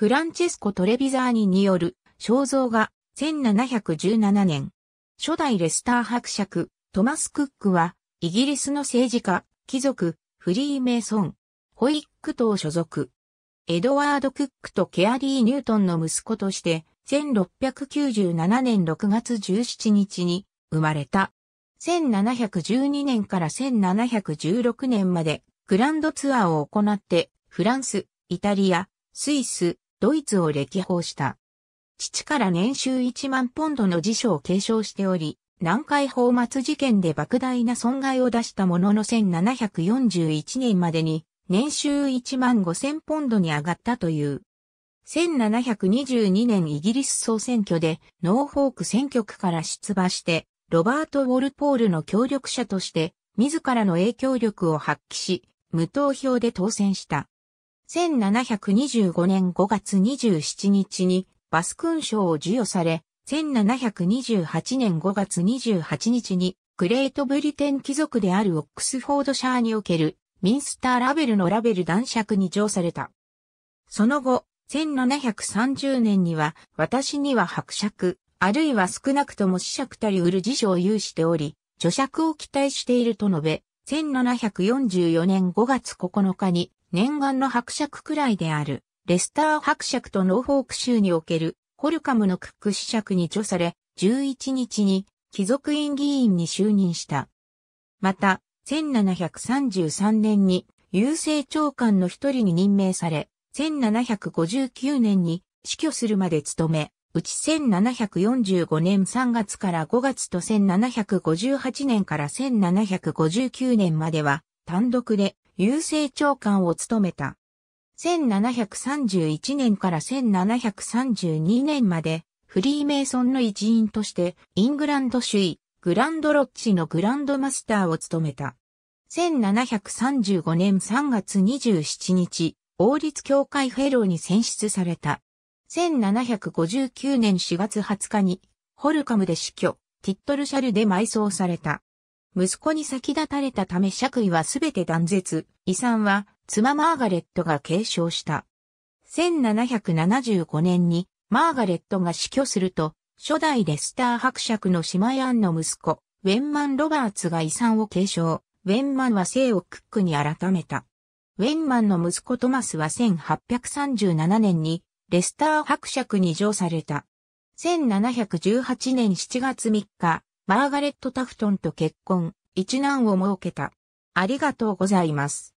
フランチェスコ・トレビザーニによる肖像画1717年。初代レスター伯爵、トマス・クックは、イギリスの政治家、貴族、フリーメイソン、ホイック党所属。エドワード・クックとケアリー・ニュートンの息子として、1697年6月17日に生まれた。1712年から1716年までグランドツアーを行って、フランス、イタリア、スイス、ドイツを歴訪した。父から年収1万ポンドの辞書を継承しており、南海放末事件で莫大な損害を出したものの1741年までに年収1万5000ポンドに上がったという。1722年イギリス総選挙でノーフォーク選挙区から出馬して、ロバート・ウォルポールの協力者として、自らの影響力を発揮し、無投票で当選した。1725年5月27日にバス勲章を授与され、1728年5月28日にグレートブリテン貴族であるオックスフォードシャーにおけるミンスターラベルのラベル男爵に上された。その後、1730年には私には伯爵、あるいは少なくとも子爵たり売る辞書を有しており、著爵を期待していると述べ、1744年5月9日に念願の伯爵くらいである、レスター伯爵とノーフォーク州における、ホルカムのクック子爵に著され、11日に、貴族院議員に就任した。また、1733年に、郵政長官の一人に任命され、1759年に死去するまで務め、うち1745年3月から5月と1758年から1759年までは単独で郵政長官を務めた。1731年から1732年まで、フリーメイソンの一員として、イングランド首位、グランドロッジのグランドマスターを務めた。1735年3月27日、王立協会フェローに選出された。1759年4月20日に、ホルカムで死去、ティットルシャルで埋葬された。息子に先立たれたため爵位はすべて断絶、遺産は妻マーガレットが継承した。1775年にマーガレットが死去すると、初代レスター伯爵の姉妹アンの息子、ウェンマン・ロバーツが遺産を継承。ウェンマンは姓をクックに改めた。ウェンマンの息子トマスは1837年にレスター伯爵に上された。1718年7月3日、マーガレット・タフトンと結婚、一男を設けた。ありがとうございます。